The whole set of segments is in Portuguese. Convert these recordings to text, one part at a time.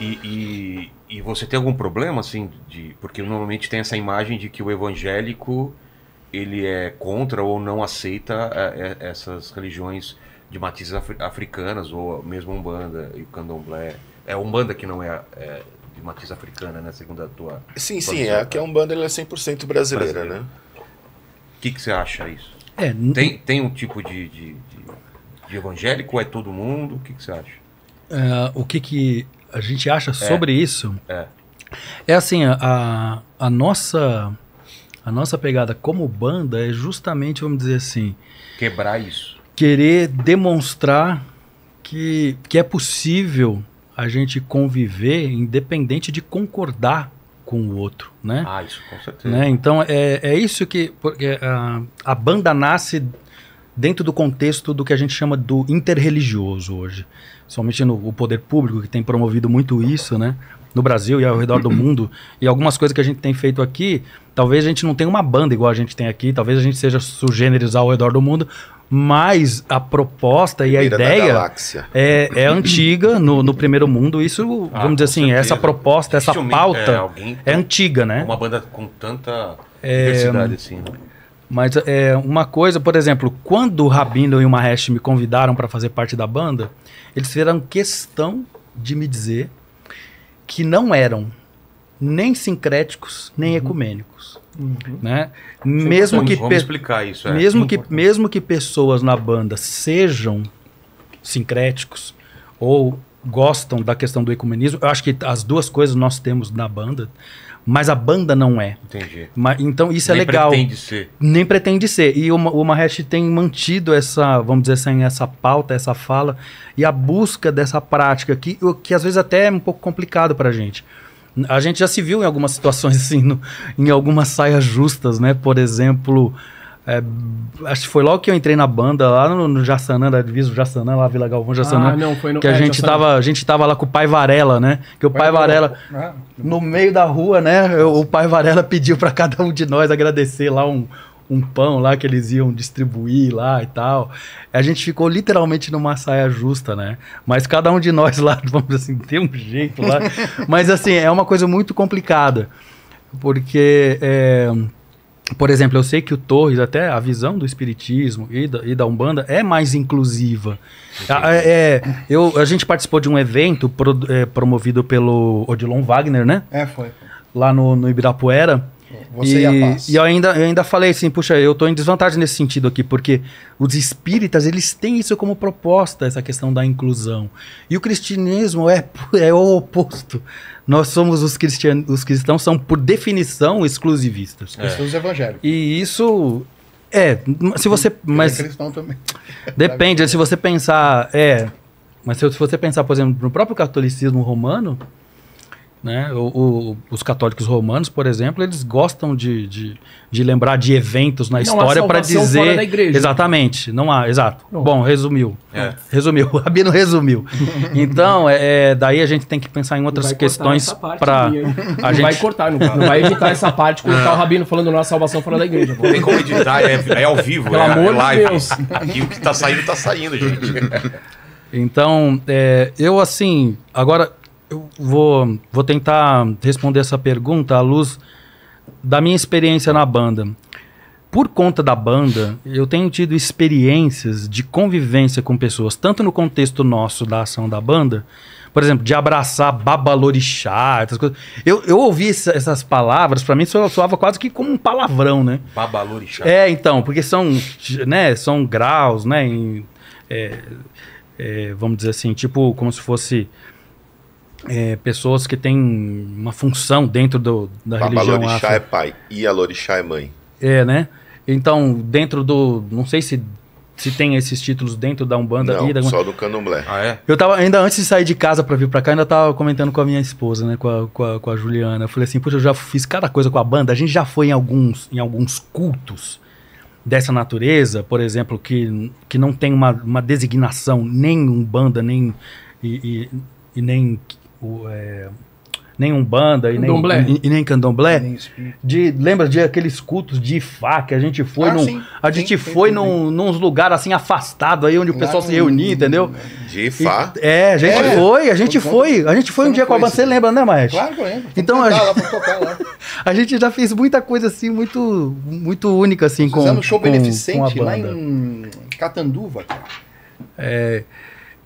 E, e, e, você tem algum problema, assim, de, porque normalmente tem essa imagem de que o evangélico ele é contra ou não aceita a, é, a, é, essas religiões de matizes africanas, ou mesmo Umbanda e Candomblé. É Umbanda que não é, é de matiz africana, né? Segundo a tua. Sim, tua sim, é, que a né? Umbanda ela é 100% brasileira, brasileira, né? O que, que você acha isso? É, tem, tem um tipo de, de, de, de evangélico? É todo mundo? O que, que você acha? Uh, o que, que a gente acha é. sobre isso é, é assim, a, a, nossa a nossa pegada como banda é justamente, vamos dizer assim, quebrar isso. Querer demonstrar que, que é possível a gente conviver independente de concordar com o outro, né? Ah, isso com certeza. Né? Então é, é isso que porque a, ah, a banda nasce dentro do contexto do que a gente chama do interreligioso hoje. Somente no o poder público, que tem promovido muito isso, né? No Brasil e ao redor do mundo. E algumas coisas que a gente tem feito aqui, talvez a gente não tenha uma banda igual a gente tem aqui, talvez a gente seja sugêneres ao redor do mundo, mas a proposta e a ideia é, é antiga no, no, primeiro mundo. Isso, ah, vamos dizer assim, certeza. essa proposta, essa é, pauta é, é, antiga, né? Uma banda com tanta é, diversidade assim. Né? Mas é, uma coisa, por exemplo, quando o Rabino e o Mahesh me convidaram para fazer parte da banda, eles fizeram questão de me dizer que não eram nem sincréticos, nem uhum. ecumênicos. Uhum. Né? mesmo que vamos explicar isso. É. Mesmo, que, mesmo que pessoas na banda sejam sincréticos ou gostam da questão do ecumenismo, eu acho que as duas coisas nós temos na banda mas a banda não é. Entendi. Mas, então isso é Nem é legal. Nem pretende ser. Nem pretende ser. E o, o Mahesh tem mantido essa, vamos dizer assim, essa pauta, essa fala e a busca dessa prática que, que às vezes até é um pouco complicado a gente. A gente já se viu em algumas situações assim, no, em algumas saias justas, né? Por exemplo, é, acho que foi logo que eu entrei na banda lá no, no Jassanã, da divisa Jassanã, lá Vila Galvão, Jassanã. Ah, não, foi no Que a, é, gente tava, a gente tava lá com o pai Varela, né? Que o pai, pai Varela, ah. no meio da rua, né? Eu, o pai Varela pediu para cada um de nós agradecer lá um, um pão lá que eles iam distribuir lá e tal. A gente ficou literalmente numa saia justa, né? Mas cada um de nós lá, vamos assim, tem um jeito lá. Mas assim, é uma coisa muito complicada. Porque. É, por exemplo, eu sei que o Torres, até a visão do espiritismo e da, e da Umbanda é mais inclusiva. A, ah, é, é, eu, a gente participou de um evento pro, é, promovido pelo Odilon Wagner, né? É, foi. Lá no, no Ibirapuera. Você e, e a paz. E eu ainda, eu ainda falei assim, puxa, eu estou em desvantagem nesse sentido aqui, porque os espíritas, eles têm isso como proposta, essa questão da inclusão. E o cristianismo é, é o oposto. Nós somos os cristianos, os cristãos são, por definição, exclusivistas. É. Cristãos evangélicos. E isso é, se você. Mas, é cristão também. Depende, se você pensar. É. Mas se você pensar, por exemplo, no próprio catolicismo romano, né? O, o, os católicos romanos, por exemplo, eles gostam de, de, de lembrar de eventos na não história para dizer. da igreja. Exatamente, não há, exato. Bom, resumiu. É. Resumiu, o Rabino resumiu. então, é, é, daí a gente tem que pensar em outras questões para. A gente vai cortar, não, não vai evitar essa parte, colocar o é. Rabino falando nossa salvação fora da igreja. Pô. Não tem como editar, é, é ao vivo, Pelo é, amor é live. De Deus. o que está saindo, está saindo, gente. Então, é, eu assim, agora eu vou, vou tentar responder essa pergunta à luz da minha experiência na banda. Por conta da banda, eu tenho tido experiências de convivência com pessoas, tanto no contexto nosso da ação da banda, por exemplo, de abraçar babalorixá, essas coisas. Eu, eu ouvi essa, essas palavras, para mim soava quase que como um palavrão, né? Babalorixá. É, então, porque são, né, são graus, né, em, é, é, vamos dizer assim, tipo como se fosse é, pessoas que têm uma função dentro do, da Baba religião Lorixá afro. é pai e a Lorixá é mãe. É, né? Então, dentro do... Não sei se se tem esses títulos dentro da Umbanda. Não, da... só do Candomblé. Ah, é? Eu tava, ainda antes de sair de casa para vir para cá, ainda tava comentando com a minha esposa, né, com a, com a, com a Juliana. Eu falei assim, puxa, eu já fiz cada coisa com a banda. A gente já foi em alguns, em alguns cultos dessa natureza, por exemplo, que, que não tem uma, uma designação nem Umbanda, nem... E, e, e nem o, é, nem umbanda e nem, e, e nem candomblé. Nem de, lembra de aqueles cultos de Ifá que a gente foi ah, num, sim, a gente sim, foi num, num lugar assim afastado aí onde o pessoal Lá, se reunia, entendeu? De Ifá. é, a gente é, foi, a gente foi, a gente foi um dia com a banda, você lembra, né, Maestro? Claro que eu lembro. Então a gente, a gente já fez muita coisa assim muito muito única assim Nós com Fizemos show com, beneficente com lá em Catanduva, cara. É,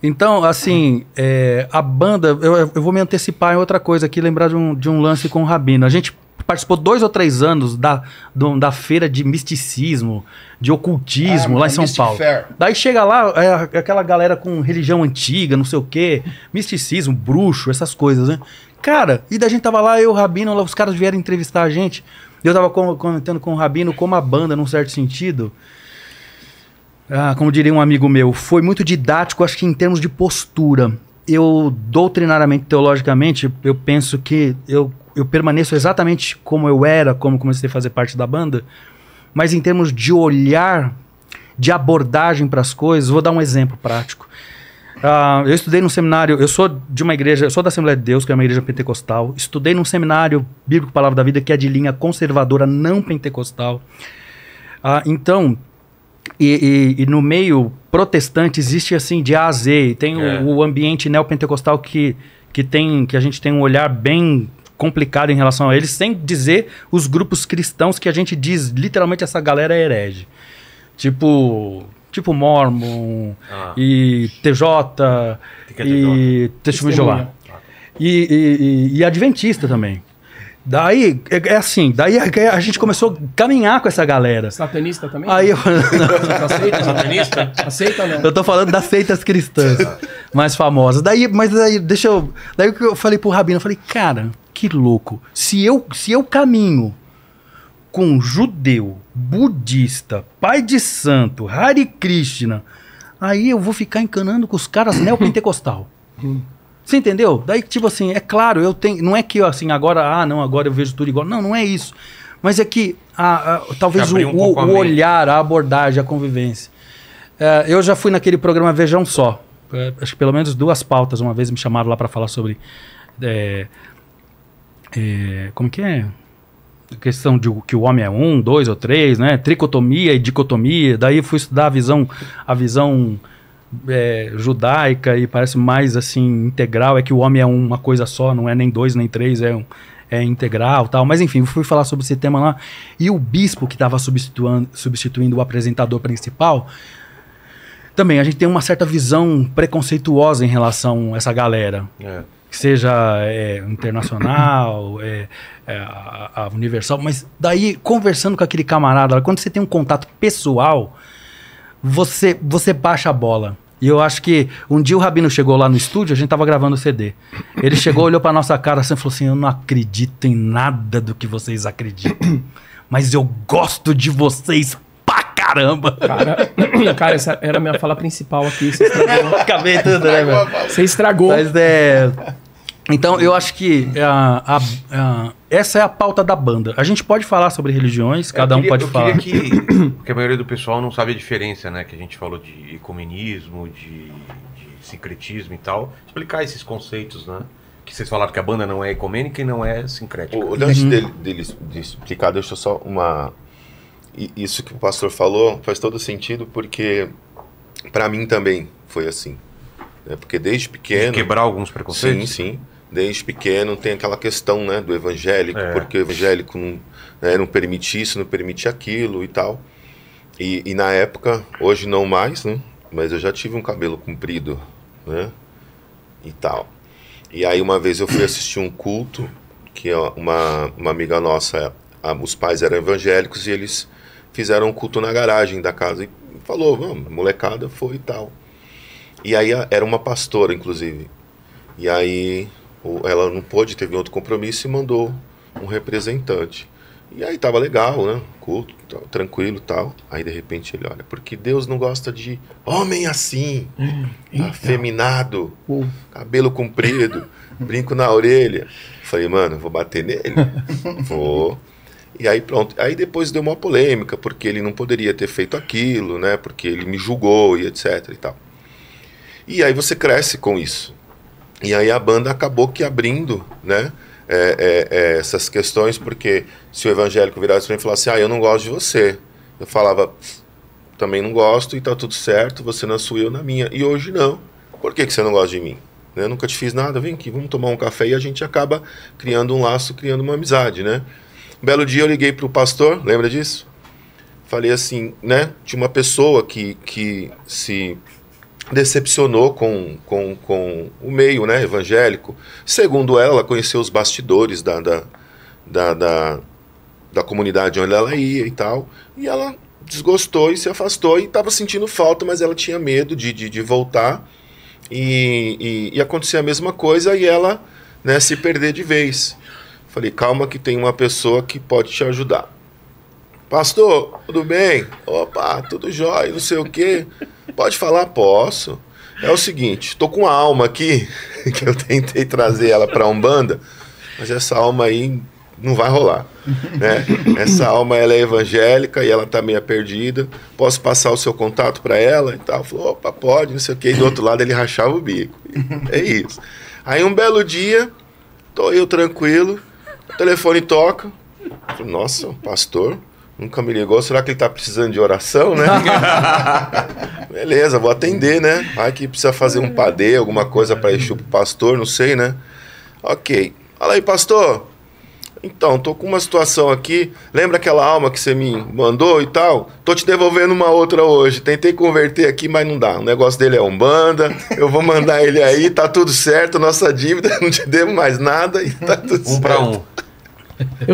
então, assim, é, a banda. Eu, eu, vou me antecipar em outra coisa aqui, lembrar de um, de um lance com o Rabino. A gente participou dois ou três anos da, do, da feira de misticismo, de ocultismo ah, lá é em São Paulo. Fair. Daí chega lá é, é, aquela galera com religião antiga, não sei o quê, misticismo, bruxo, essas coisas, né? Cara, e da a gente tava lá, eu, o Rabino, lá, os caras vieram entrevistar a gente. Eu tava comentando com o Rabino como a banda, num certo sentido, ah, como diria um amigo meu, foi muito didático, acho que em termos de postura. Eu, doutrinariamente, teologicamente, eu penso que eu, eu permaneço exatamente como eu era, como comecei a fazer parte da banda, mas em termos de olhar, de abordagem para as coisas, vou dar um exemplo prático. Uh, eu estudei num seminário, eu sou de uma igreja, eu sou da Assembleia de Deus, que é uma igreja pentecostal. Estudei num seminário bíblico Palavra da Vida, que é de linha conservadora, não pentecostal. Uh, então, e, e, e, no meio protestante existe assim de A a Z. Tem é. o, o ambiente neopentecostal que, que, tem, que a gente tem um olhar bem complicado em relação a eles, sem dizer os grupos cristãos que a gente diz literalmente essa galera é herege. Tipo, tipo Mormon ah. e TJ é e Testemunho de Jeová. E, e, e, adventista também. Daí, é, é, assim, daí a, a, gente começou a caminhar com essa galera. Satanista também? Aí eu... aceita, satanista? Aceita não? Eu tô falando das seitas cristãs mais famosas. Daí, mas daí, deixa eu... Daí que eu falei pro Rabino, eu falei, cara, que louco. Se eu, se eu caminho com judeu, budista, pai de santo, Hare Krishna, aí eu vou ficar encanando com os caras neopentecostal. Hum. Você entendeu? Daí, tipo assim, é claro, eu tenho. Não é que assim, agora, ah, não, agora eu vejo tudo igual. Não, não é isso. Mas é que a, ah, a, ah, talvez o, um o, o, olhar, a abordagem, a convivência. É, eu já fui naquele programa Vejam Só. É, acho que pelo menos duas pautas uma vez me chamaram lá para falar sobre. É, é, como que é? A questão de que o homem é um, dois ou três, né? Tricotomia e dicotomia. Daí fui estudar a visão, a visão é, judaica e parece mais assim integral, é que o homem é uma coisa só, não é nem dois nem três, é um, é integral tal. Mas enfim, fui falar sobre esse tema lá. E o bispo que estava substituindo, substituindo o apresentador principal, também a gente tem uma certa visão preconceituosa em relação a essa galera. É. Que seja é, internacional, é, é a, a, universal. Mas daí, conversando com aquele camarada, quando você tem um contato pessoal, você, você baixa a bola. E eu acho que um dia o Rabino chegou lá no estúdio, a gente tava gravando o CD. Ele chegou, olhou pra nossa cara assim e falou assim: Eu não acredito em nada do que vocês acreditam. Mas eu gosto de vocês pra caramba. Cara, cara essa era a minha fala principal aqui. Você estragou. Acabei tudo, né, velho? Você estragou. Mas é. Então, eu acho que a, a, a essa é a pauta da banda. A gente pode falar sobre religiões, cada queria, um pode eu falar. Queria que, porque a maioria do pessoal não sabe a diferença, né? Que a gente falou de ecumenismo, de, de sincretismo e tal. Explicar esses conceitos, né? que vocês falaram que a banda não é ecumênica e não é sincrética. O, antes uhum. dele, dele, de explicar, deixa só uma. Isso que o pastor falou faz todo sentido porque para mim também foi assim. Né? Porque desde pequeno. De quebrar alguns preconceitos? Sim, sim desde pequeno tem aquela questão né, do evangélico, é. porque o evangélico não, né, não permite isso, não permite aquilo e tal. E, e, na época, hoje não mais, né, mas eu já tive um cabelo comprido né, e tal. E aí uma vez eu fui assistir um culto que é uma, uma amiga nossa, a, os pais eram evangélicos e eles fizeram um culto na garagem da casa e falou, vamos, molecada foi e tal. E aí era uma pastora, inclusive. E aí ela não pôde, teve outro compromisso e mandou um representante. E aí tava legal, né? Curto, tranquilo tal. Aí de repente ele olha, porque Deus não gosta de homem assim, hum, então. afeminado, cabelo comprido, brinco na orelha. Falei, mano, vou bater nele. vou. E aí pronto. Aí depois deu uma polêmica, porque ele não poderia ter feito aquilo, né? Porque ele me julgou e etc e tal. E aí você cresce com isso. E aí a banda acabou que abrindo, né? É, é, é, essas questões, porque se o evangélico virasse para mim e falasse, ah, eu não gosto de você, eu falava, também não gosto e tá tudo certo, você na sua e eu na minha. E hoje não. Por que, que você não gosta de mim? Né, eu nunca te fiz nada, vem aqui, vamos tomar um café e a gente acaba criando um laço, criando uma amizade, né? Um belo dia eu liguei para o pastor, lembra disso? Falei assim, né? Tinha uma pessoa que, que se decepcionou com, com, com o meio né, evangélico. Segundo ela, ela conheceu os bastidores da, da, da, da, da comunidade onde ela ia e tal, e ela desgostou e se afastou e estava sentindo falta, mas ela tinha medo de, de, de voltar e, e, e acontecer a mesma coisa e ela né, se perder de vez. Falei, calma que tem uma pessoa que pode te ajudar. Pastor, tudo bem? Opa, tudo jóia, não sei o quê. Pode falar? Posso. É o seguinte, tô com uma alma aqui, que eu tentei trazer ela pra Umbanda, mas essa alma aí não vai rolar. Né? Essa alma ela é evangélica e ela tá meia perdida. Posso passar o seu contato para ela e tal? Falou, opa, pode, não sei o quê. E do outro lado ele rachava o bico. É isso. Aí um belo dia, tô eu tranquilo, o telefone toca. Falei, Nossa, pastor, Nunca me ligou, será que ele tá precisando de oração, né? Beleza, vou atender, né? Vai que precisa fazer um padê, alguma coisa para Exu pro pastor, não sei, né? Ok. Fala aí, pastor. Então, tô com uma situação aqui. Lembra aquela alma que você me mandou e tal? Tô te devolvendo uma outra hoje. Tentei converter aqui, mas não dá. O negócio dele é Umbanda. Eu vou mandar ele aí, tá tudo certo. Nossa dívida, não te devo mais nada e tá tudo um certo. Um pra um. Eu